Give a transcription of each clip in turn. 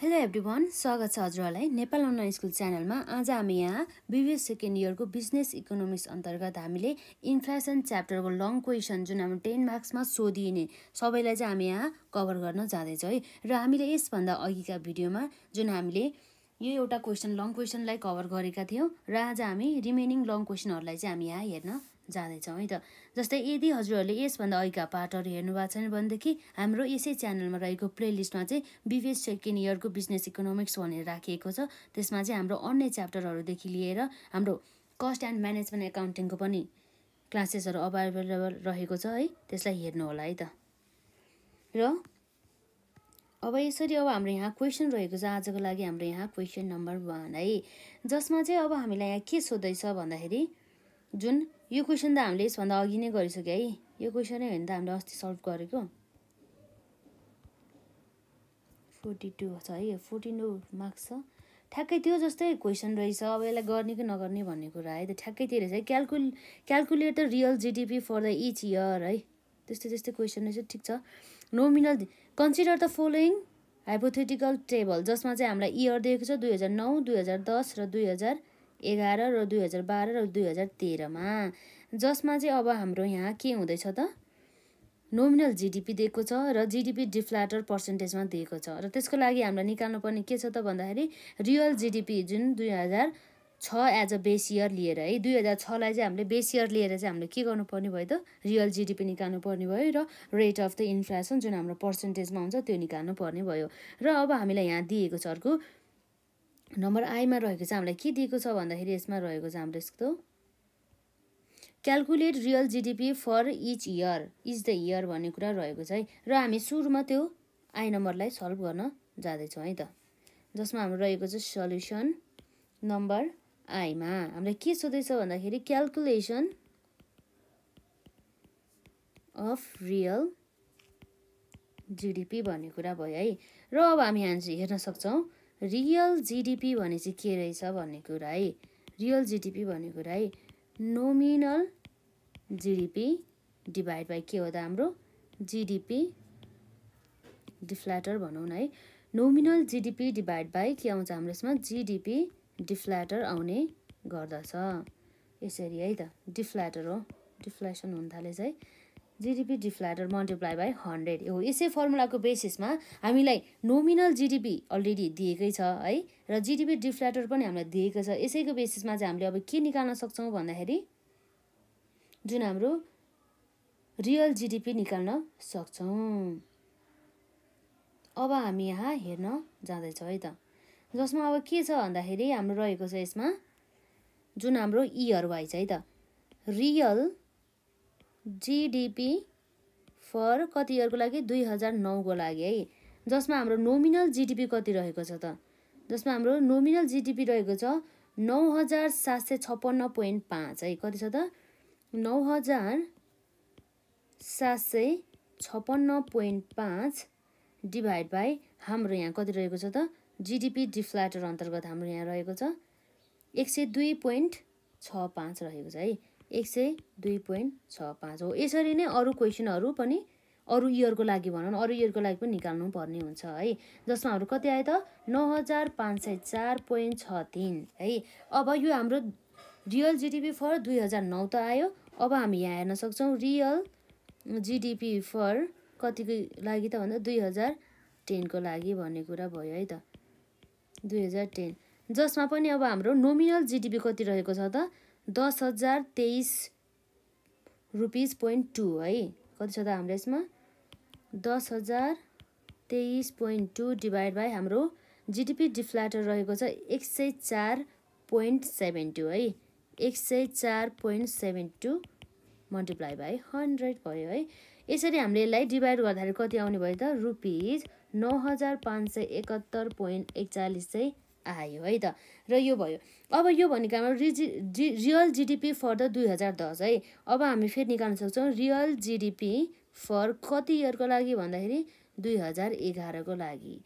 hello everyone स्वागत छ हजुरहरूलाई नेपाल अनलाइन स्कुल च्यानलमा आज हामी यहाँ बिबिएस सेकेन्ड इयरको बिजनेस इकोनोमिक्स अन्तर्गत हामीले इन्फ्लेसन च्याप्टरको लङ क्वेसन जुन हाम्रो टेन मार्क्समा सोधिने सबैलाई चाहिँ हामी यहाँ कभर गर्न जाँदैछौँ है र हामीले यसभन्दा अघिका भिडियोमा जुन हामीले यो एउटा क्वेसन लङ क्वेसनलाई कभर गरेका थियौँ र आज हामी रिमेनिङ लङ क्वेसनहरूलाई चाहिँ हामी यहाँ हेर्न जाँदैछौँ है त जस्तै यदि हजुरहरूले यसभन्दा अघिका पार्टहरू हेर्नु भएको छैन भनेदेखि हाम्रो यसै च्यानलमा रहेको प्लेलिस्टमा चाहिँ बिबिएस सेकेन्ड इयरको बिजनेस इकोनोमिक्स भनेर राखिएको छ त्यसमा चाहिँ हाम्रो अन्य च्याप्टरहरूदेखि लिएर हाम्रो कस्ट एन्ड म्यानेजमेन्ट एकाउन्टिङको पनि क्लासेसहरू अभाइलेबल रहेको छ है त्यसलाई हेर्नु होला है त र अब यसरी अब हाम्रो यहाँ क्वेसन रहेको छ आजको लागि हाम्रो यहाँ क्वेसन नम्बर वान है जसमा चाहिँ अब हामीलाई यहाँ के सोध्दैछ भन्दाखेरि जुन यो क्वेसन त हामीले यसभन्दा अघि नै गरिसक्यो है यो क्वेसनै होइन त हामीले अस्ति सल्भ गरेको फोर्टी टू छ है फोर्टी टू मार्क्स छ ठ्याक्कै त्यो जस्तै क्वेसन रहेछ अब यसलाई गर्ने कि नगर्ने भन्ने कुरा है त ठ्याक्कै त्यो रहेछ है क्यालकुल calculate the real GDP for the each year है त्यस्तै त्यस्तै क्वेसन रहेछ ठिक छ nominal consider the following hypothetical table जसमा चाहिँ हामीलाई इयर दिएको छ दुई हजार नौ दुई हजार दस र दुई हजार एघार र दुई हजार बाह्र र दुई हजार तेह्रमा जसमा चाहिँ अब हाम्रो यहाँ के हुँदैछ त नोमिनल जिडिपी दिएको छ र जिडिपी डिफ्लाटर पर्सेन्टेजमा दिएको छ र त्यसको लागि हामीलाई निकाल्नुपर्ने के छ त भन्दाखेरि रियल जिडिपी जुन दुई हजार छ एज अ बेस इयर लिएर है दुई हजार छलाई चाहिँ हामीले बेस इयर लिएर चाहिँ हामीले के गर्नुपर्ने भयो त रियल जिडिपी निकाल्नु पर्ने भयो र रेट अफ द इन्फ्लेसन जुन हाम्रो पर्सेन्टेजमा हुन्छ त्यो निकाल्नु पर्ने भयो र अब हामीलाई यहाँ दिएको छ अर्को नम्बर आईमा रहेको छ हामीलाई के दिएको छ भन्दाखेरि यसमा रहेको छ हाम्रो यस्तो calculate real GDP for each year is the year भन्ने कुरा रहेको छ है र हामी सुरुमा त्यो आई नम्बरलाई सल्भ गर्न जाँदैछौँ है त जसमा हाम्रो रहेको छ सल्युसन नम्बर आईमा हामीलाई के सोध्दैछ भन्दाखेरि क्यालकुलेसन अफ रियल जिडिपी भन्ने कुरा भयो है र अब हामी हेर्न सक्छौँ रियल जिडिपी भने चाहिँ के रहेछ भन्ने कुरा है रियल जिडिपी भन्ने कुरा है नोमिनल जिडिपी डिभाइड बाई के हो त हाम्रो जिडिपी डिफ्ल्याटर भनौँ न है नोमिनल जिडिपी डिभाइड बाई के आउँछ हाम्रो यसमा जिडिपी डिफ्ल्याटर आउने गर्दछ यसरी है त डिफ्ल्याटर हो डिफ्ल्यासन हुन थालेछ है GDP deflator multiply by hundred हो यसै फर्मुलाको बेसिसमा हामीलाई नोमिनल जिडिपी अलरेडी दिएकै छ है र जिडिपी डिफ्ल्याटर पनि हामीलाई दिएको छ यसैको बेसिसमा चाहिँ हामीले अब के निकाल्न सक्छौँ भन्दाखेरि जुन हाम्रो रियल जिडिपी निकाल्न सक्छौँ अब हामी यहाँ हेर्न जाँदैछौँ है त जसमा अब के छ भन्दाखेरि हाम्रो रहेको छ यसमा जुन हाम्रो इयर e वाइज है त रियल जिडिपी फर कति इयरको लागि दुई हजार नौको लागि है जसमा हाम्रो नोमिनल जिडिपी कति रहेको छ त जसमा हाम्रो नोमिनल जिडिपी रहेको छ नौ हजार सात सय छप्पन्न पोइन्ट पाँच है कति छ त नौ हजार सात सय छप्पन्न पोइन्ट पाँच डिभाइड बाई हाम्रो यहाँ कति रहेको छ त जिडिपी डिफ्ल्याटर अन्तर्गत हाम्रो यहाँ रहेको छ एक सय दुई पोइन्ट छ पाँच रहेको छ है एक सय दुई पोइन्ट छ पाँच हो यसरी नै अरू क्वेसनहरू पनि अरू इयरको लागि भनौँ न अरू इयरको लागि पनि निकाल्नु पर्ने हुन्छ है जसमा हाम्रो कति आयो त नौ हजार पाँच सय चार पोइन्ट छ तिन है अब यो हाम्रो रियल जिडिपी फर दुई हजार नौ त आयो अब हामी यहाँ हेर्न सक्छौँ रियल जिडिपी फर कतिको लागि त भन्दा दुई हजार टेनको लागि भन्ने कुरा भयो है त दुई हजार टेन जसमा पनि अब हाम्रो नोमिनल जिडिपी कति रहेको छ त दस हजार तेइस रुपिस पोइन्ट टू है कति छ त हाम्रो यसमा दस हजार तेइस पोइन्ट टू डिभाइड बाई हाम्रो जिडिपी डिफ्ल्याटर रहेको छ एक सय चार पोइन्ट सेभेन टू है एक सय चार point seven two multiply by hundred भयो है यसरी हामीले यसलाई डिभाइड गर्दाखेरि कति आउने भयो त रुपिज नौ हजार पाँच सय एकहत्तर पोइन्ट एकचालिस चाहिँ आयो है त र यो भयो अब यो भनेको हाम्रो रिजि रियल जिडिपी फर द दुई हजार दस है अब हामी फेरि निकाल्न सक्छौँ रियल जिडिपी फर कति इयरको लागि भन्दाखेरि दुई हजार एघारको लागि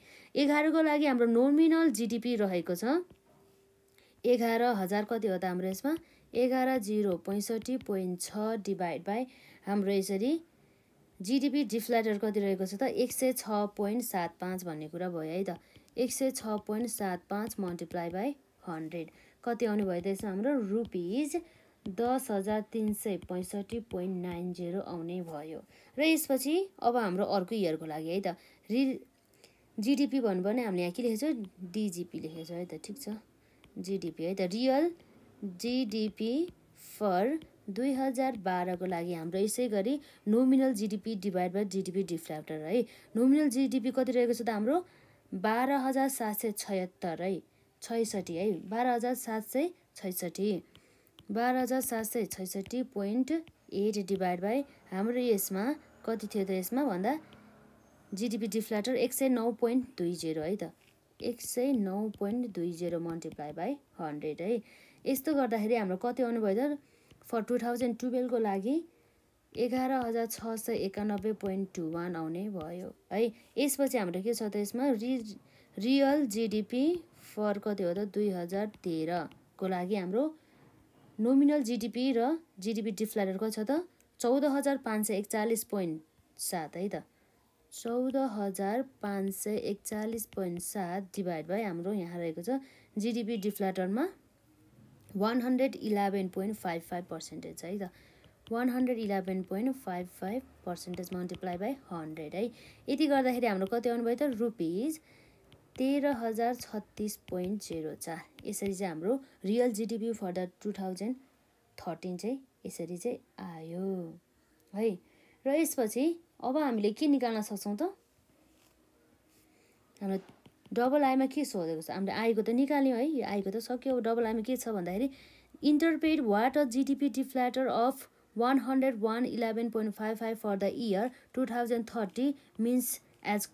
एघारको लागि हाम्रो नोमिनल जिडिपी रहेको छ एघार हजार कति हो त हाम्रो यसमा एघार जिरो पैँसठी पोइन्ट छ डिभाइड बाई हाम्रो यसरी जिडिपी डिफ्ल्याटर कति रहेको छ त एक सय छ पोइन्ट सात पाँच भन्ने कुरा भयो है त एक सय छ पोइन्ट सात पाँच मल्टिप्लाई बाई हन्ड्रेड कति आउने भयो त यसमा हाम्रो रुपिज दस हजार तिन सय पैँसठी पोइन्ट नाइन जिरो आउने भयो र यसपछि अब हाम्रो अर्को इयरको लागि है त रि जिडिपी भन्नु भने हामीले यहाँ के लेखेको छौँ डिजिपी लेखेको छौँ है त ठिक छ जिडिपी है त रियल जिडिपी फर दुई हजार बाह्रको लागि हाम्रो यसै गरी nominal GDP divide by GDP deflator है नोमिनल जिडिपी कति रहेको छ त हाम्रो बाह्र हजार सात सय छयत्तर है छैसठी है बाह्र हजार सात सय छैसठी बाह्र हजार सात सय छैसठी पोइन्ट एट डिभाइड बाई हाम्रो यसमा कति थियो त यसमा भन्दा जिडिपी डिफ्लाटर एक सय नौ पोइन्ट दुई जेरो है त एक सय नौ पोइन्ट दुई जेरो मल्टिप्लाई बाई हन्ड्रेड है यस्तो गर्दाखेरि हाम्रो कति आउनुभयो त फर टु थाउजन्ड टुवेल्भको लागि एघार हजार छ सय एकानब्बे पोइन्ट टू वान आउने भयो है यसपछि हाम्रो के छ त यसमा रि रियल जिडिपी फर कति हो त दुई हजार तेह्रको लागि हाम्रो नोमिनल जिडिपी र जिडिपी डिफ्ल्याटर कति छ त चौध हजार पाँच सय एकचालिस पोइन्ट सात है त चौध हजार पाँच सय एकचालिस पोइन्ट सात डिभाइड बाई हाम्रो यहाँ रहेको छ जिडिपी डिफ्ल्याटरमा one hundred eleven point five five percentage है त one hundred eleven point five five percentage multiply by hundred है यति गर्दाखेरि हाम्रो कति आउनुभयो त रुपिज तेह्र हजार छत्तिस पोइन्ट जेरो चार यसरी चाहिँ हाम्रो real GDP for the two thousand thirteen चाहिँ यसरी चाहिँ आयो है र यसपछि अब हामीले के निकाल्न सक्छौँ त हाम्रो डबल आईमा के सोधेको छ हामीले आईको त निकाल्यौँ है यो आईको त सक्यो डबल आईमा के छ भन्दाखेरि interpret what a GDP deflator of one hundred one eleven point five five for the year two thousand thirty means as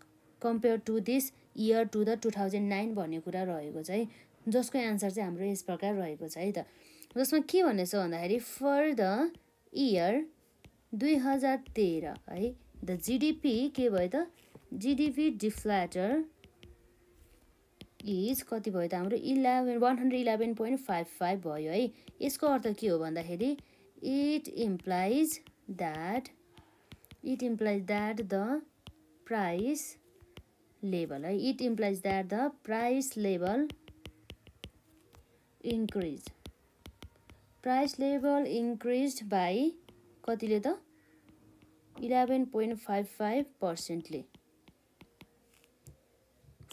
compare to this year to the two thousand nine भन्ने कुरा रहेको छ है जसको answer चाहिँ हाम्रो यस प्रकार रहेको छ है त जसमा के भनेको छ भन्दाखेरि फर द इयर दुई हजार तेह्र है द जिडिपी के भयो त जिडिपी डिफ्ल्याटर इज कति भयो त हाम्रो eleven one hundred eleven point five five भयो है यसको अर्थ के हो भन्दाखेरि it implies that it implies that the price level it implies that the price level increase price level increased by कतिले त इलेभेन पोइन्ट फाइभ फाइभ पर्सेन्टले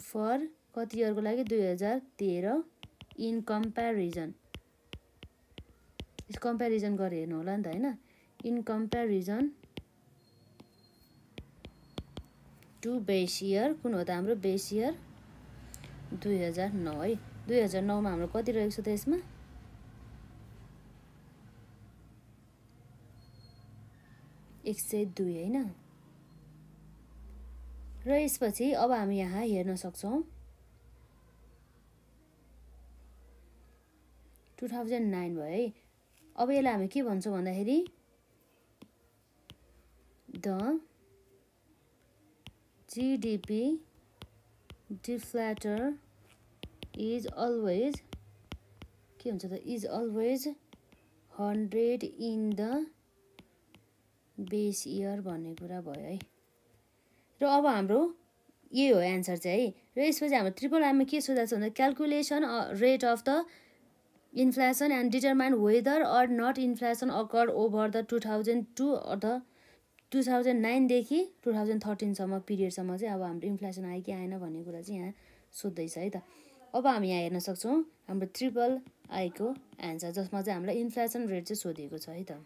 for कति इयरको लागि दुई हजार तेह्र इन कम्पेरिजन गरेर हेर्नु होला नि त होइन in comparison to base year कुन हो त हाम्रो बेस इयर दुई हजार नौ है दुई हजार नौमा हाम्रो कति रहेको छ त यसमा एक सय दुई होइन र यसपछि अब हामी यहाँ हेर्न सक्छौँ टु थाउजन्ड नाइन भयो है अब यसलाई हामी के भन्छौँ भन्दाखेरि the GDP deflator is always के हुन्छ त is always hundred in the base year भन्ने कुरा भयो है र अब हाम्रो यही हो एन्सर चाहिँ है र यसपछि हाम्रो ट्रिपल आइमा के सोधाएको छ भन्दा calculation rate of the inflation and determine whether or not inflation occurred over the 2002 or the 2009 देखि 2013 सम्म पिरियडसम्म चाहिँ अब हाम्रो इन्फ्लेसन आयो कि आएन भन्ने कुरा चाहिँ यहाँ सोद्धैछ है त अब हामी यहाँ हेर्न सक्छौँ हाम्रो ट्रिपल आईको एन्सर जसमा चाहिँ हामीलाई इन्फ्लेसन रेट चाहिँ सोधिएको छ है त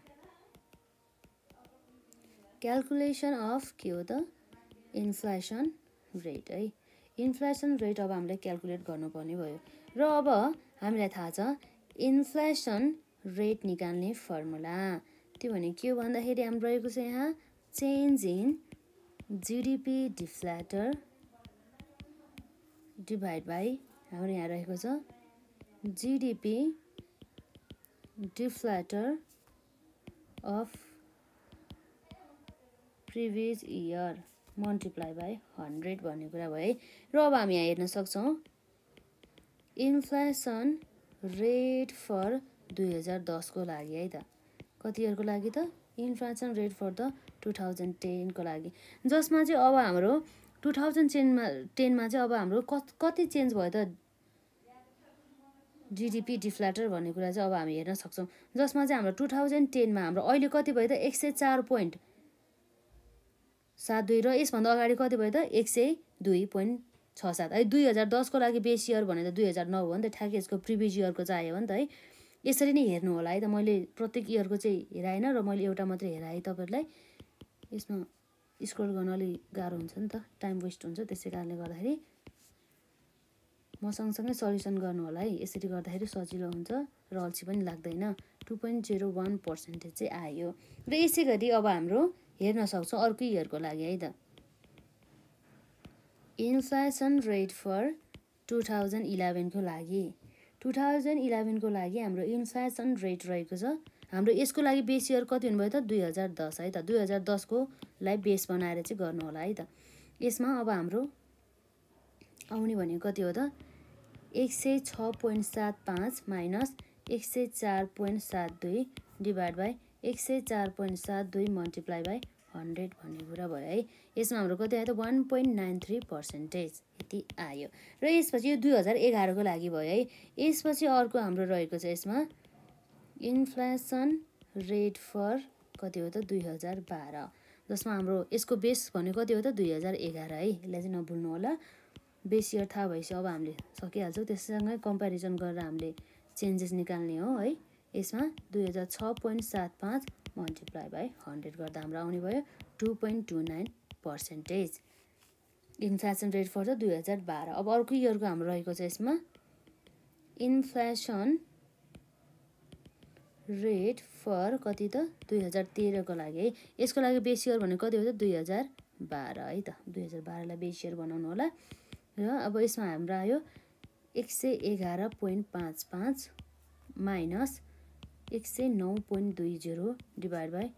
क्यालकुलेसन अफ के हो त इन्फ्लेसन रेट है इन्फ्लेसन रेट अब हामीले क्यालकुलेट गर्नुपर्ने भयो र अब हामीलाई थाहा छ इन्फ्लेसन रेट निकाल्ने फर्मुला त्यो भने के हो भन्दाखेरि हाम्रो रहेको छ यहाँ change in GDP deflator divide by हाम्रो यहाँ रहेको छ GDP deflator of previous year multiply by hundred भन्ने कुरा भयो है र अब हामी यहाँ हेर्न सक्छौँ इन्फ्लेसन रेट फर दुई हजार दसको लागि है त कतिहरूको लागि त inflation rate for the two thousand टेनको लागि जसमा चाहिँ अब हाम्रो टु थाउजन्ड टेनमा टेनमा चाहिँ अब हाम्रो कति चेन्ज भयो त जिडिपी डिफ्लाटर भन्ने कुरा चाहिँ अब हामी हेर्न सक्छौँ जसमा चाहिँ हाम्रो टु थाउजन्ड टेनमा हाम्रो अहिले कति भयो त एक सय चार पोइन्ट सात दुई र यसभन्दा अगाडि कति भयो त एक सय दुई पोइन्ट छ सात है दुई हजार दसको लागि बेस इयर भने त दुई हजार नौ हो नि त ठ्याक्कै यसको प्रिभियस इयरको चाहियो भने त है यसरी नै हेर्नु होला है त मैले प्रत्येक इयरको चाहिँ हेराएन र मैले एउटा मात्रै हेराएँ तपाईँहरूलाई यसमा स्क्रोल गर्न अलिक गाह्रो हुन्छ नि त टाइम वेस्ट हुन्छ त्यसै कारणले गर्दाखेरि म सँगसँगै सल्युसन गर्नु होला है यसरी गर्दाखेरि सजिलो हुन्छ र अल्छी पनि लाग्दैन two point zero one percentage चाहिँ आयो र यसै गरी अब हाम्रो हेर्न सक्छौँ अर्को इयरको लागि है त inflation rate for two thousand इलेभेनको लागि टु थाउजन्ड इलेभेनको लागि हाम्रो इन्फ्लेसन रेट रहेको छ हाम्रो यसको लागि बेस इयर कति हुनुभयो त दुई हजार दस है त दुई हजार दसकोलाई बेस बनाएर चाहिँ गर्नु होला है त यसमा अब हाम्रो आउने भनेको कति हो त एक सय छ पोइन्ट सात पाँच माइनस एक सय चार पोइन्ट सात दुई डिभाइड बाई एक सय चार पोइन्ट सात दुई मल्टिप्लाई बाई हन्ड्रेड भन्ने कुरा भयो है यसमा हाम्रो कति आयो त one point nine three percentage यति आयो र यसपछि यो दुई हजार एघारको लागि भयो है यसपछि अर्को हाम्रो रहेको छ यसमा इन्फ्लेसन रेट फर कति हो त दुई हजार बाह्र जसमा हाम्रो यसको बेस भने कति हो त दुई हजार एघार है यसलाई चाहिँ नभुल्नु होला बेस इयर थाहा भएपछि अब हामीले सकिहाल्छौँ त्यससँगै कम्पेरिजन गरेर हामीले चेन्जेस निकाल्ने हो है यसमा दुई हजार छ पोइन्ट सात पाँच मल्टिप्लाई बाई हन्ड्रेड गर्दा हाम्रो आउने भयो two point two nine percentage inflation rate for the दुई हजार बाह्र अब अर्को इयरको हाम्रो रहेको छ यसमा इन्फ्लेसन रेट फर कति त दुई हजार तेह्रको लागि है यसको लागि बेस इयर भनेको कति हो त दुई हजार बाह्र है त दुई हजार बाह्रलाई बेस इयर बनाउनु होला र अब यसमा हाम्रो आयो एक सय एघार पोइन्ट पाँच पाँच माइनस एक सय नौ पोइन्ट दुई जिरो डिभाइड बाई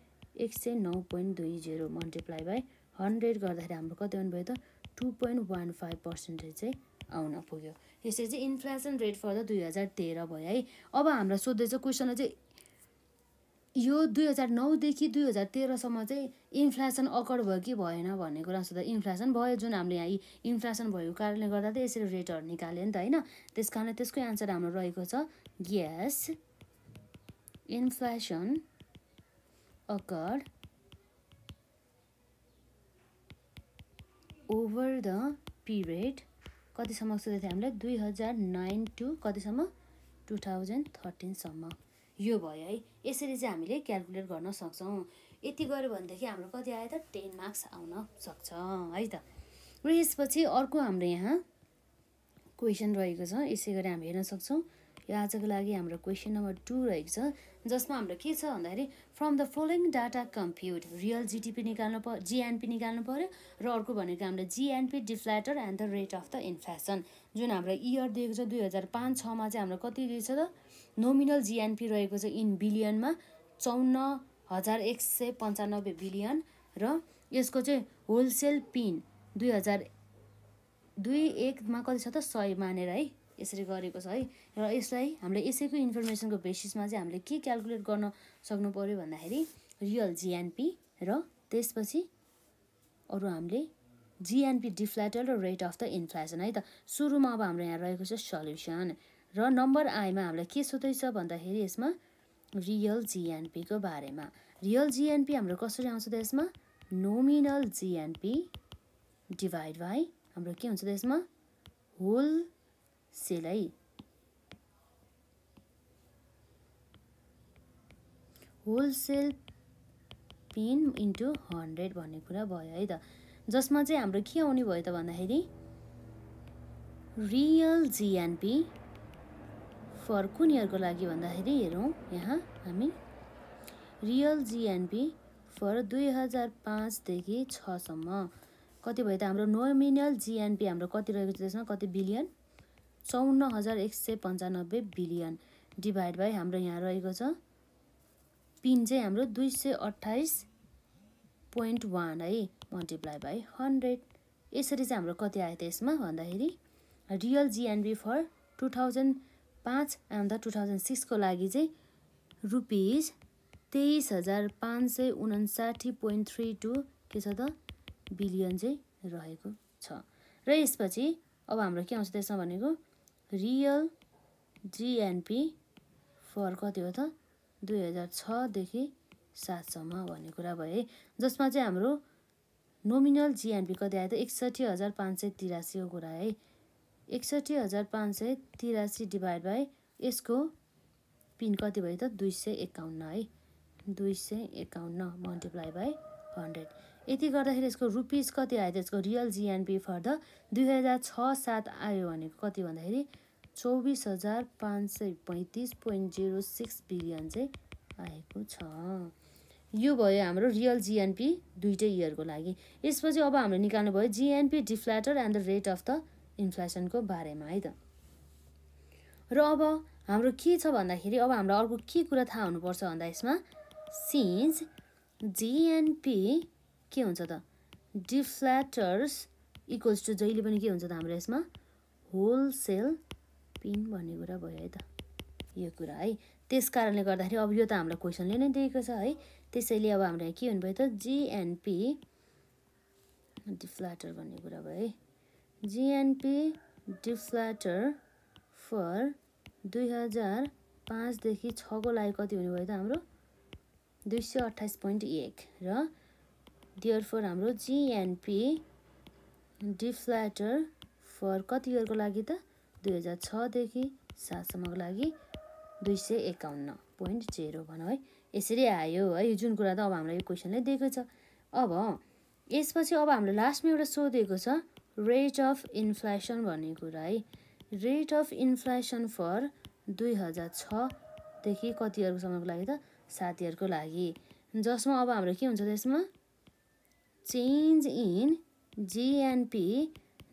एक सय नौ पोइन्ट दुई जिरो मल्टिप्लाई बाई हन्ड्रेड गर्दाखेरि हाम्रो कति आउनु भयो त two point one five percentage चाहिँ आउन पुग्यो यसरी चाहिँ इन्फ्लेसन रेट फर द दुई हजार तेह्र भयो है अब हामीलाई सोध्दैछ क्वेसन चाहिँ यो दुई हजार नौदेखि दुई हजार तेह्रसम्म चाहिँ इन्फ्लेसन अकर भयो कि भएन भन्ने कुरा सोध्दा इन्फ्लेसन भयो जुन हामीले यहाँ इन्फ्लेसन भएको कारणले गर्दा त यसरी रेटहरू निकाल्यो नि त होइन त्यस कारणले त्यसको एन्सर हाम्रो रहेको छ gas inflation occurred over the period कतिसम्म सोधेको थियो हामीलाई दुई हजार नाइन टु कतिसम्म टु थाउजन्ड थर्टिनसम्म यो भयो है यसरी चाहिँ हामीले क्यालकुलेट गर्न सक्छौँ यति गऱ्यो भनेदेखि हाम्रो कति आयो त टेन मार्क्स आउन सक्छ है त र यसपछि अर्को हाम्रो यहाँ क्वेसन रहेको छ यसै गरी हामी हेर्न सक्छौँ यो आजको लागि हाम्रो क्वेसन नम्बर टू रहेको छ जसमा हाम्रो के छ भन्दाखेरि from the following data compute real GDP निकाल्नु प जिएनपी निकाल्नु पऱ्यो र अर्को भनेको हाम्रो GNP deflator and the rate of the inflation जुन हाम्रो इयर दिएको छ दुई हजार पाँच छमा चाहिँ हाम्रो कति रहेछ त नोमिनल जिएनपी रहेको छ इन बिलियनमा चौन्न हजार एक सय पन्चानब्बे बिलियन र यसको चाहिँ होलसेल पिन दुई हजार दुई एकमा कति छ त सय मानेर है यसरी गरेको छ है र यसलाई हामीले यसैको इन्फर्मेसनको बेसिसमा चाहिँ हामीले के क्यालकुलेट गर्न सक्नु पऱ्यो भन्दाखेरि रियल जिएनपी र त्यसपछि अरू हामीले जिएनपी डिफ्लेटर र रेट अफ द इन्फ्लेसन है त सुरुमा अब हाम्रो यहाँ रहेको छ सल्युसन र नम्बर आएमा हामीलाई के सोध्दैछ भन्दाखेरि यसमा रियल जिएनपीको बारेमा रियल जिएनपी हाम्रो कसरी आउँछ त यसमा नोमिनल जिएनपी डिभाइड बाई हाम्रो के हुन्छ त यसमा होल सेलाई होलसेल पिन इन्टु हन्ड्रेड भन्ने कुरा भयो है त जसमा चाहिँ हाम्रो के आउने भयो त भन्दाखेरि रियल जिएनपी फर कुन इयरको लागि भन्दाखेरि हेरौँ यहाँ हामी रियल जिएनपी फर दुई हजार पाँचदेखि छसम्म कति भयो त हाम्रो नोमिनल जिएनपी हाम्रो कति रहेको छ त्यसमा कति बिलियन चौन्न हजार एक सय पन्चानब्बे बिलियन डिभाइड बाई हाम्रो यहाँ रहेको छ पिन चाहिँ हाम्रो दुई सय अठाइस पोइन्ट वान है मल्टिप्लाई बाई हन्ड्रेड यसरी चाहिँ हाम्रो कति आयो त यसमा भन्दाखेरि real GNP for two thousand पाँच द टु थाउजन्ड सिक्सको लागि चाहिँ रुपिज तेइस हजार पाँच सय उनासाठी पोइन्ट थ्री टू के छ त बिलियन चाहिँ रहेको छ र यसपछि अब हाम्रो के आउँछ त्यसमा भनेको रियल जिएनपी फर कति हो त दुई हजार छदेखि सातसम्म भन्ने कुरा भयो है जसमा चाहिँ हाम्रो नोमिनल जिएनपी कति आयो त एकसठी हजार पाँच सय तिरासीको कुरा है एकसठी हजार पाँच सय तिरासी डिभाइड बाई यसको पिन कति भयो त दुई सय एकाउन्न है दुई सय एकाउन्न मल्टिप्लाई बाई हन्ड्रेड यति गर्दाखेरि यसको रुपिस कति आयो त यसको रियल जिएनपी फर द दुई हजार छ सात आयो भनेको कति भन्दाखेरि चौबिस हजार पाँच सय पैँतिस पोइन्ट जिरो सिक्स बिलियन चाहिँ आएको छ यो भयो हाम्रो रियल जिएनपी दुइटै इयरको लागि यसपछि अब हाम्रो निकाल्नु भयो GNP deflator and the rate of the इन्फ्लेसनको बारेमा है त र अब हाम्रो के छ भन्दाखेरि अब हाम्रो अर्को के कुरा थाहा हुनुपर्छ भन्दा यसमा सिन्स जिएनपी के हुन्छ त डिफ्ल्याटर्स इक्वल्स टु जहिले पनि के हुन्छ त हाम्रो यसमा होलसेल पिन भन्ने कुरा भयो है त यो कुरा है त्यस कारणले गर्दाखेरि अब यो त हामीलाई क्वेसनले नै दिएको छ है त्यसैले अब हामीलाई के हुनुभयो त जिएनपी डिफ्ल्याटर भन्ने कुरा भयो है जिएनपी डिफ्ल्याटर फर दुई हजार पाँचदेखि छको लागि कति हुनुभयो त हाम्रो दुई सय अठाइस पोइन्ट एक र डियर फोर हाम्रो जिएनपी डिफ्ल्याटर फर कति इयरको लागि त दुई हजार छदेखि सातसम्मको लागि दुई सय एकाउन्न पोइन्ट जेरो भनौँ है यसरी आयो है यो जुन कुरा त अब हामीलाई यो क्वेसनले दिएको छ अब यसपछि अब हाम्रो लास्टमा एउटा सोधेको छ रेट अफ इन्फ्लेसन भन्ने कुरा है रेट अफ इन्फ्लेसन फर दुई हजार छदेखि कतिहरूसम्मको लागि त साथीहरूको लागि जसमा अब हाम्रो के हुन्छ त्यसमा चेन्ज इन जिएनपी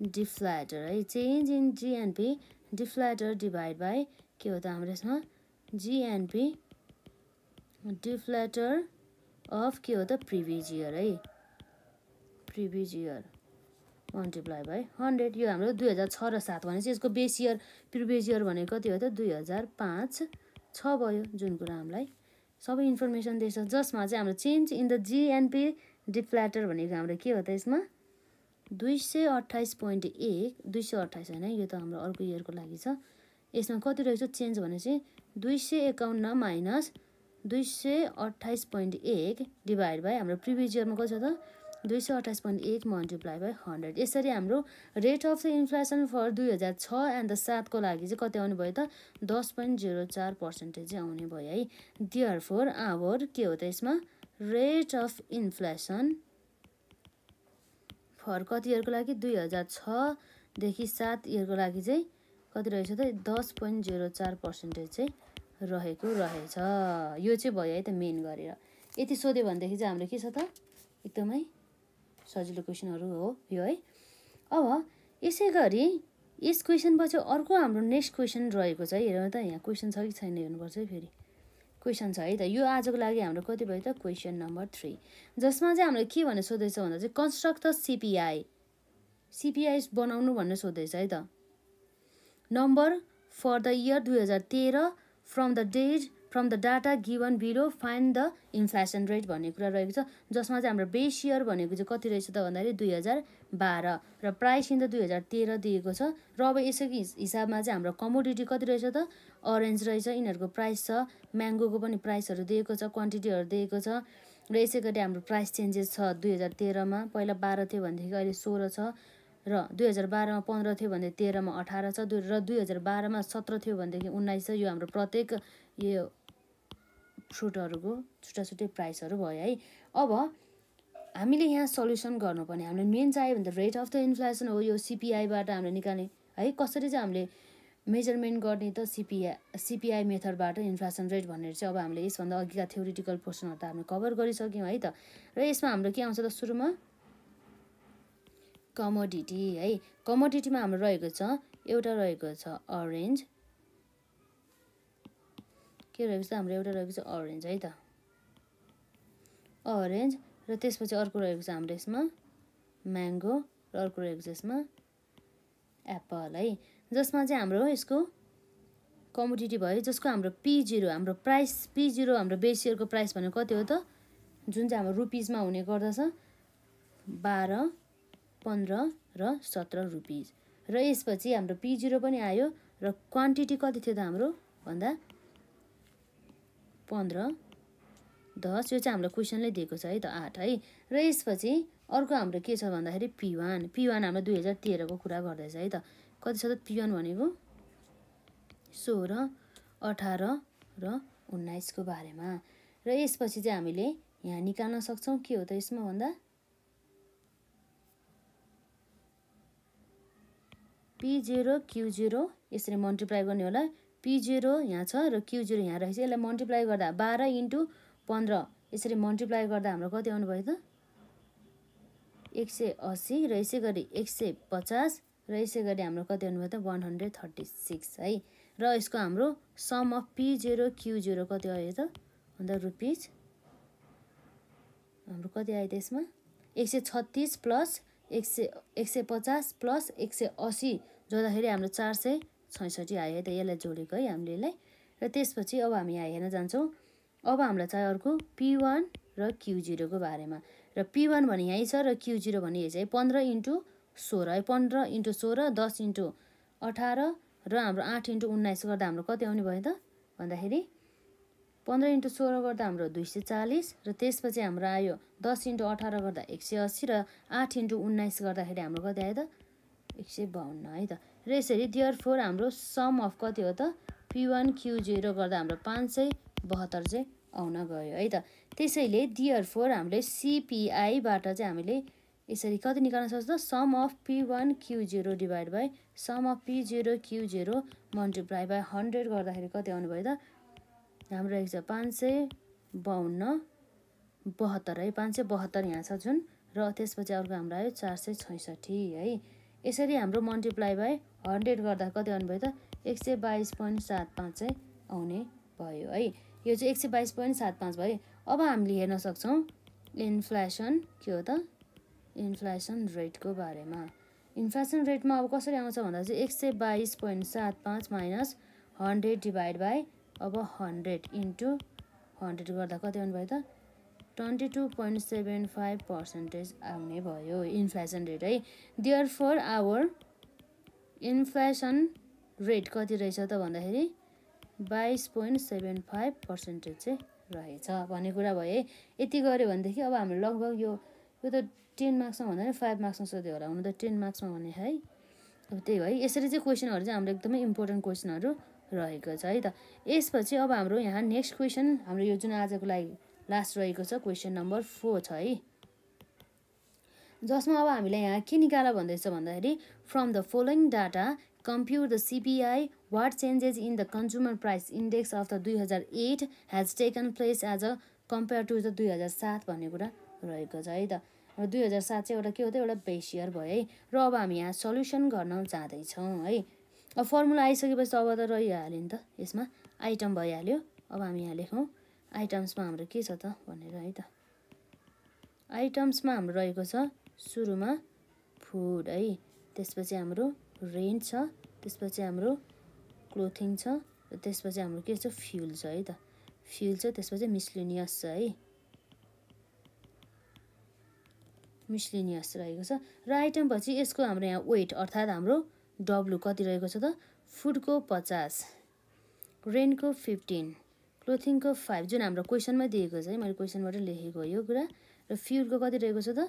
डिफ्ल्याटर है change in GNP deflator divide by के हो त हाम्रो यसमा जिएनपी डिफ्ल्याटर अफ के हो त प्रिभिजियर है previous year year multiply by hundred यो हाम्रो दुई हजार छ र सात भनेपछि यसको बेसियर प्रिभिजियर भनेको कति हो त दुई हजार पाँच छ भयो जुन कुरा हामीलाई सबै इन्फर्मेसन दिएछ जसमा चाहिँ हाम्रो change in the GNP deflator भनेको हाम्रो के हो त यसमा दुई सय अठाइस पोइन्ट एक दुई सय अट्ठाइस होइन यो त हाम्रो अर्को इयरको लागि छ यसमा कति रहेको छ चेन्ज भने चाहिँ दुई सय एकाउन्न माइनस दुई सय अट्ठाइस पोइन्ट एक डिभाइड बाई हाम्रो प्रिभियस इयरमा कति छ त दुई सय अट्ठाइस पोइन्ट एक मल्टिप्लाई बाई हन्ड्रेड यसरी हाम्रो rate of the inflation for दुई हजार छ एन्ड द सातको लागि चाहिँ कति आउने भयो त दस पोइन्ट जिरो चार पर्सेन्टेज चाहिँ आउने भयो है दियर फोर आवर के हो त यसमा रेट अफ इन्फ्लेसन घर कति इयरको लागि दुई हजार छदेखि सात इयरको लागि चाहिँ कति रहेछ त दस पोइन्ट जिरो चार पर्सेन्टेज चाहिँ रहेको रहेछ यो चाहिँ भयो है त मेन गरेर यति सोध्यो भनेदेखि चाहिँ हाम्रो के छ त एकदमै सजिलो क्वेसनहरू हो यो है अब यसै गरी यस क्वेसनपछि अर्को हाम्रो नेक्स्ट क्वेसन रहेको छ हेरौँ त यहाँ क्वेसन छ कि छैन हेर्नुपर्छ है फेरि क्वेसन छ है त यो आजको लागि हाम्रो कति भयो त क्वेसन नम्बर थ्री जसमा चाहिँ हामीले के भनेर सोध्दैछ भन्दा चाहिँ कन्स्ट्रक्ट द सिपिआई सिपिआई बनाउनु भनेर सोध्दैछ है त नम्बर फर द इयर दुई हजार तेह्र from the date from the data given below find the inflation rate भन्ने कुरा रहेको छ जसमा चाहिँ हाम्रो बेस इयर भनेको चाहिँ कति रहेछ त भन्दाखेरि दुई हजार बाह्र र प्राइस इन द दुई हजार तेह्र दिएको छ र अब यसको हिसाबमा चाहिँ हाम्रो कमोडिटी कति रहेछ त अरेन्ज रहेछ यिनीहरूको प्राइस छ म्याङ्गोको पनि प्राइसहरू दिएको छ क्वान्टिटीहरू दिएको छ र यसै गरी हाम्रो प्राइस चेन्जेस छ दुई हजार तेह्रमा पहिला बाह्र थियो भनेदेखि अहिले सोह्र छ र दुई हजार बाह्रमा पन्ध्र थियो भनेदेखि तेह्रमा अठार छ र दुई हजार बाह्रमा सत्र थियो भनेदेखि उन्नाइस छ यो हाम्रो प्रत्येक यो फ्रुटहरूको छुट्टा छुट्टै प्राइसहरू भयो है अब हामीले यहाँ सल्युसन गर्नुपर्ने हामीले मेन चाहियो भने त रेट अफ द इन्फ्लेसन हो यो सिपिआईबाट हामीले निकाल्ने है कसरी चाहिँ हामीले मेजरमेन्ट गर्ने त सिपिआई सिपिआई मेथडबाट इन्फ्लेसन रेट भनेर चाहिँ अब हामीले यसभन्दा अघिका थ्योरिटिकल पोर्सनहरू त हामीले कभर गरिसक्यौँ है त र यसमा हाम्रो के आउँछ त सुरुमा कमोडिटी है कमोडिटीमा हाम्रो रहेको छ एउटा रहेको छ अरेन्ज के रहेछ हाम्रो एउटा रहेको छ अरेन्ज है त अरेन्ज र त्यसपछि अर्को रहेको छ हाम्रो यसमा म्याङ्गो र अर्को रहेको छ यसमा एप्पल है जसमा चाहिँ हाम्रो यसको कमोडिटी भयो जसको हाम्रो पी जिरो हाम्रो प्राइस पी जिरो हाम्रो बेसियरको प्राइस भनेको कति हो त जुन चाहिँ हाम्रो रुपिजमा हुने गर्दछ बाह्र पन्ध्र र सत्र रुपिज र यसपछि हाम्रो पी जिरो पनि आयो र क्वान्टिटी कति थियो त हाम्रो भन्दा पन्ध्र दस यो चाहिँ हाम्रो क्वेसनले दिएको छ है त आठ है र यसपछि अर्को हाम्रो के छ भन्दाखेरि पिवान पिवान हाम्रो दुई हजार तेह्रको कुरा गर्दैछ है त कति छ त पिवान भनेको सोह्र अठार र उन्नाइसको बारेमा र यसपछि चाहिँ हामीले यहाँ निकाल्न सक्छौँ के हो त यसमा भन्दा पी जेरो क्यु जेरो यसरी मल्टिप्लाई गर्ने होला पी जिरो यहाँ छ र क्यु जिरो यहाँ रहेछ यसलाई मल्टिप्लाई गर्दा बाह्र इन्टु पन्ध्र यसरी मल्टिप्लाई गर्दा हाम्रो कति आउनुभयो त एक सय असी र यसै गरी एक सय पचास र यसै गरी हाम्रो कति आउनुभयो त वान हन्ड्रेड थर्टी सिक्स है र यसको हाम्रो sum of P zero Q zero कति आयो त अन्त रुपिज हाम्रो कति आयो त यसमा एक सय छत्तिस प्लस एक सय एक सय पचास प्लस एक सय असी जोड्दाखेरि हाम्रो चार सय छैसठी आयो है त यसलाई जोडेको है हामीले यसलाई र त्यसपछि अब हामी यहाँ हेर्न जान्छौँ अब हामीलाई चाहियो अर्को पी वान र क्यु जिरोको बारेमा र पी वान भने यहीँ छ र क्यु जिरो भने चाहिँ पन्ध्र इन्टु सोह्र है पन्ध्र इन्टु सोह्र दस इन्टु अठार र हाम्रो आठ इन्टु उन्नाइस गर्दा हाम्रो कति आउने भयो त भन्दाखेरि पन्ध्र इन्टु सोह्र गर्दा हाम्रो दुई सय चालिस र त्यसपछि हाम्रो आयो दस इन्टु अठार गर्दा एक सय अस्सी र आठ इन्टु उन्नाइस गर्दाखेरि हाम्रो कति आयो त एक सय बाहन्न है त र यसरी दियर फोर हाम्रो सम अफ कति हो त पी वान क्यु जिरो गर्दा हाम्रो पाँच सय बहत्तर चाहिँ आउन गयो है त त्यसैले दियर फोर हामीले सिपिआईबाट चाहिँ हामीले यसरी कति निकाल्न सक्छ त sum of P one Q zero divide by sum of P zero Q zero multiply by hundred गर्दाखेरि कति आउनु भयो त हाम्रो रहेको छ पाँच सय बाहन्न बहत्तर है पाँच सय बहत्तर यहाँ छ जुन र त्यसपछि अर्को हाम्रो आयो चार सय छैसठी है यसरी हाम्रो मल्टिप्लाई बाई हन्ड्रेड गर्दा कति आउनु भयो त एक सय बाइस पोइन्ट सात पाँच चाहिँ आउने भयो है यो चाहिँ एक सय बाइस पोइन्ट सात पाँच भयो अब हामीले हेर्न सक्छौँ इन्फ्लेसन के हो त इन्फ्लेसन रेटको बारेमा इन्फ्लेसन रेटमा अब कसरी आउँछ भन्दा चाहिँ एक सय बाइस पोइन्ट सात पाँच माइनस हन्ड्रेड डिभाइड बाई अब हन्ड्रेड इन्टु हन्ड्रेड गर्दा कति आउनु भयो त twenty two point seven five percentage आउने भयो इन्फ्लेसन रेट है therefore our inflation rate कति रहेछ त भन्दाखेरि बाइस पोइन्ट सेभेन फाइभ पर्सेन्टेज चाहिँ रहेछ भन्ने कुरा भयो है यति गऱ्यो भनेदेखि अब हाम्रो लगभग यो यो त टेन मार्क्समा भन्दा फाइभ मार्क्समा सोध्यो होला हुनु त टेन मार्क्समा भने है अब त्यही भयो यसरी चाहिँ क्वेसनहरू चाहिँ हाम्रो एकदमै इम्पोर्टेन्ट क्वेसनहरू रहेको छ है त यसपछि अब हाम्रो यहाँ नेक्स्ट क्वेसन हाम्रो यो जुन आजको लागि लास्ट रहेको छ क्वेसन नम्बर फोर छ है जसमा अब हामीलाई यहाँ के निकाल भन्दैछ भन्दाखेरि from the following data compute the CPI what changes in the consumer price index of the दुई हजार eight has taken place as a compare to the दुई हजार सात भन्ने कुरा रहेको छ है त र दुई हजार सात चाहिँ एउटा के हो त एउटा बेस इयर भयो है र अब हामी यहाँ सल्युसन गर्न जाँदैछौँ है अब फर्मुला आइसकेपछि अब त रहिहाल्यो नि त यसमा आइटम भइहाल्यो अब हामी यहाँ लेखौँ आइटम्समा हाम्रो के छ त भनेर है त आइटम्समा हाम्रो रहेको छ सुरुमा फुड है त्यसपछि हाम्रो रेन्ट छ त्यसपछि हाम्रो क्लोथिङ छ त्यसपछि हाम्रो के छ फ्युल छ है त फ्युल छ त्यसपछि मिसलिनियस छ है मिसलिनियस रहेको छ र आइटमपछि यसको हाम्रो यहाँ वेट अर्थात् हाम्रो डब्लु कति रहेको छ त फुडको पचास रेन्टको फिफ्टिन क्लोथिङको फाइभ जुन हाम्रो क्वेसनमा दिएको छ है मैले क्वेसनबाट लेखेको यो कुरा र फ्युलको कति रहेको छ त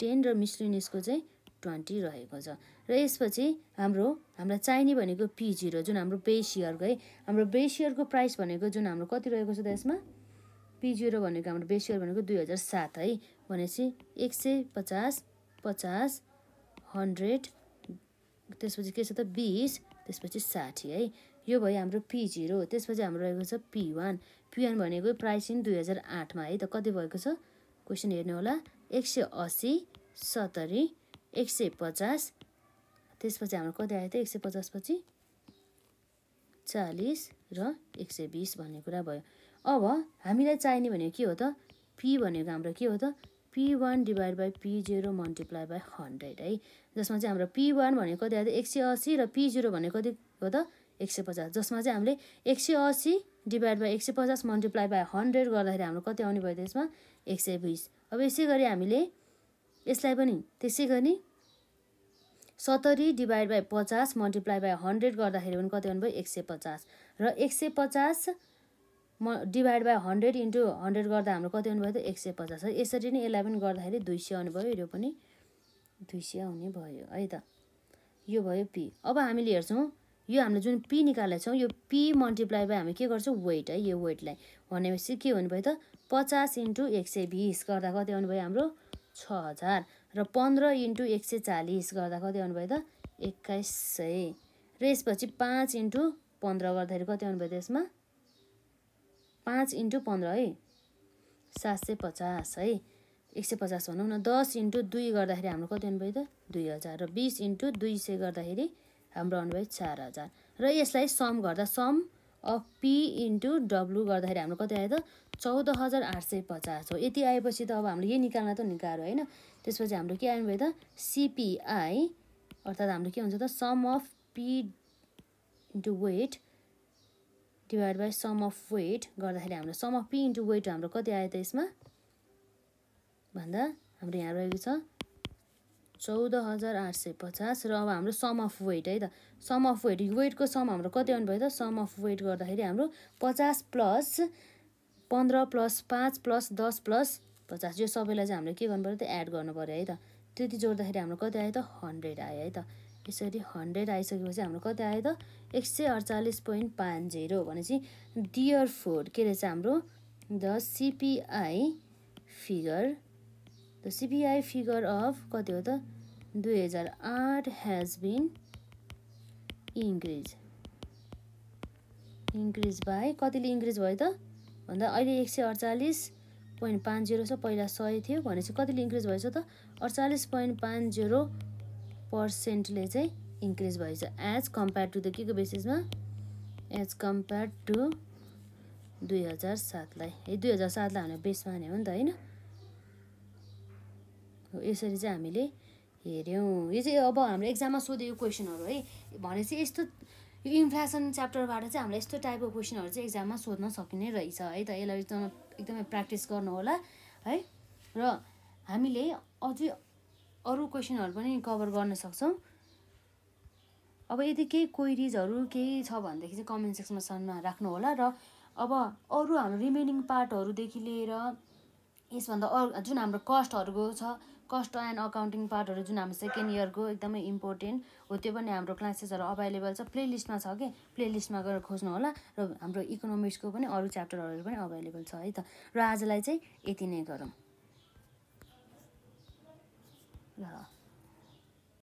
टेन र मिसलिनियसको चाहिँ ट्वेन्टी रहेको छ र यसपछि हाम्रो हामीलाई चाहिने भनेको पी जिरो जुन हाम्रो बेस बेसियरको है हाम्रो बेस बेसियरको प्राइस भनेको जुन हाम्रो कति रहेको छ त यसमा पी जिरो भनेको हाम्रो बेस बेसियर भनेको दुई हजार सात है भनेपछि एक सय पचास पचास हन्ड्रेड त्यसपछि के छ त बिस त्यसपछि साठी है यो भयो हाम्रो पी जिरो त्यसपछि हाम्रो रहेको छ पी वान पी वान भनेको प्राइस इन दुई हजार आठमा है त कति भएको छ क्वेसन हेर्नु होला एक सय असी सत्तरी एक सय पचास त्यसपछि हाम्रो कति आयो त एक सय पचासपछि चालिस र एक सय बिस भन्ने कुरा भयो अब हामीलाई चाहिने भनेको के हो त पी भनेको हाम्रो के हो त P one divide by P zero multiply by hundred है जसमा चाहिँ हाम्रो पी वान भनेको कति आयो त एक सय असी र पी जिरो भनेको कति हो त एक सय पचास जसमा चाहिँ हामीले एक सय असी डिभाइड बाई एक सय पचास मल्टिप्लाई बाई हन्ड्रेड गर्दाखेरि हाम्रो कति आउने भयो त्यसमा एक सय बिस अब यसै गरी हामीले यसलाई पनि त्यसै गरी सत्तरी डिभाइड बाई पचास मल्टिप्लाई बाई हन्ड्रेड गर्दाखेरि पनि कति आउनुभयो एक सय पचास र एक सय पचास म divide by hundred into hundred गर्दा हाम्रो कति आउनुभयो त एक सय पचास यसरी नै यसलाई पनि गर्दाखेरि दुई सय आउनुभयो यो पनि दुई सय आउने भयो है त यो भयो पी अब हामीले हेर्छौँ यो हामीले जुन पी निकालेको छौँ यो पी मल्टिप्लाई बाई हामी के गर्छौँ वेट है यो वेटलाई भनेपछि के हुनुभयो त पचास इन्टु एक सय बिस गर्दा कति आउनुभयो हाम्रो छ हजार र पन्ध्र इन्टु एक सय चालिस गर्दा कति आउनुभयो त एक्काइस सय र यसपछि पाँच इन्टु पन्ध्र गर्दाखेरि कति आउनुभयो त यसमा पाँच इन्टु पन्ध्र है सात सय पचास है एक सय पचास भनौँ न दस इन्टु दुई गर्दाखेरि हाम्रो कति आउनुभयो त दुई हजार र बिस इन्टु दुई सय गर्दाखेरि हाम्रो आउनुभयो चार हजार र यसलाई सम गर्दा sum of P into W गर्दाखेरि हाम्रो कति आयो त चौध हजार आठ सय पचास हो यति आएपछि त अब हामीले यही निकाल्न त निकाल्यो होइन त्यसपछि हाम्रो के आउनुभयो त सिपिआई अर्थात् हाम्रो के हुन्छ त sum of P into weight divide by sum of weight गर्दाखेरि हाम्रो sum of P into weight हाम्रो कति आयो त यसमा भन्दा हाम्रो यहाँ रहेको छ चौध हजार आठ सय पचास र अब हाम्रो सम अफ वेट है त सम अफ वेट वेटको सम हाम्रो कति आउनु भयो त सम अफ वेट गर्दाखेरि हाम्रो पचास प्लस पन्ध्र प्लस पाँच प्लस दस प्लस पचास यो सबैलाई चाहिँ हामीले के गर्नु पऱ्यो त एड गर्नु पऱ्यो है त त्यति जोड्दाखेरि हाम्रो कति आयो त हन्ड्रेड आयो है त यसरी हन्ड्रेड आइसकेपछि हाम्रो कति आयो त एक सय अडचालिस पोइन्ट पाँच जिरो भनेपछि डियर फोर के रहेछ हाम्रो the CPI figure the CPI figure of कति हो त दुई हजार आठ has been increase increase by कतिले इन्क्रिज भयो त भन्दा अहिले एक सय अडचालिस पोइन्ट पाँच जिरो छ पहिला सय थियो भनेपछि कतिले इन्क्रिज भएछ त अडचालिस पोइन्ट पाँच जिरो पर्सेन्टले चाहिँ इन्क्रिज भएछ एज कम्पेयर टु द के को बेसिसमा एज कम्पेयर टु दुई हजार सातलाई ए दुई हजार सातलाई हामीले बेस माने हो नि त होइन यसरी चाहिँ हामीले हेऱ्यौँ यो चाहिँ अब हाम्रो एक्जाममा सोधेको क्वेसनहरू है भनेपछि यस्तो यो इन्फ्लेसन च्याप्टरबाट चाहिँ हामीलाई यस्तो टाइपको क्वेसनहरू चाहिँ एक्जाममा सोध्न सकिने रहेछ है त यसलाई एकदम एकदमै प्र्याक्टिस होला है र हामीले अझै अरू क्वेसनहरू पनि कभर गर्न सक्छौँ अब यदि केही क्वेरिजहरू केही छ भनेदेखि चाहिँ कमेन्ट सेक्सनमा होला र अब अरू हाम्रो रिमेनिङ पार्टहरूदेखि लिएर यसभन्दा अरू जुन हाम्रो कस्टहरूको छ कस्ट एन्ड अकाउन्टिङ पार्टहरू जुन हाम्रो सेकेन्ड इयरको एकदमै इम्पोर्टेन्ट हो त्यो पनि हाम्रो क्लासेसहरू अभाइलेबल छ प्लेलिस्टमा छ कि प्लेलिस्टमा गएर खोज्नु होला र हाम्रो इकोनोमिक्सको पनि अरू च्याप्टरहरू पनि अभाइलेबल छ है त र आजलाई चाहिँ यति नै गरौँ ल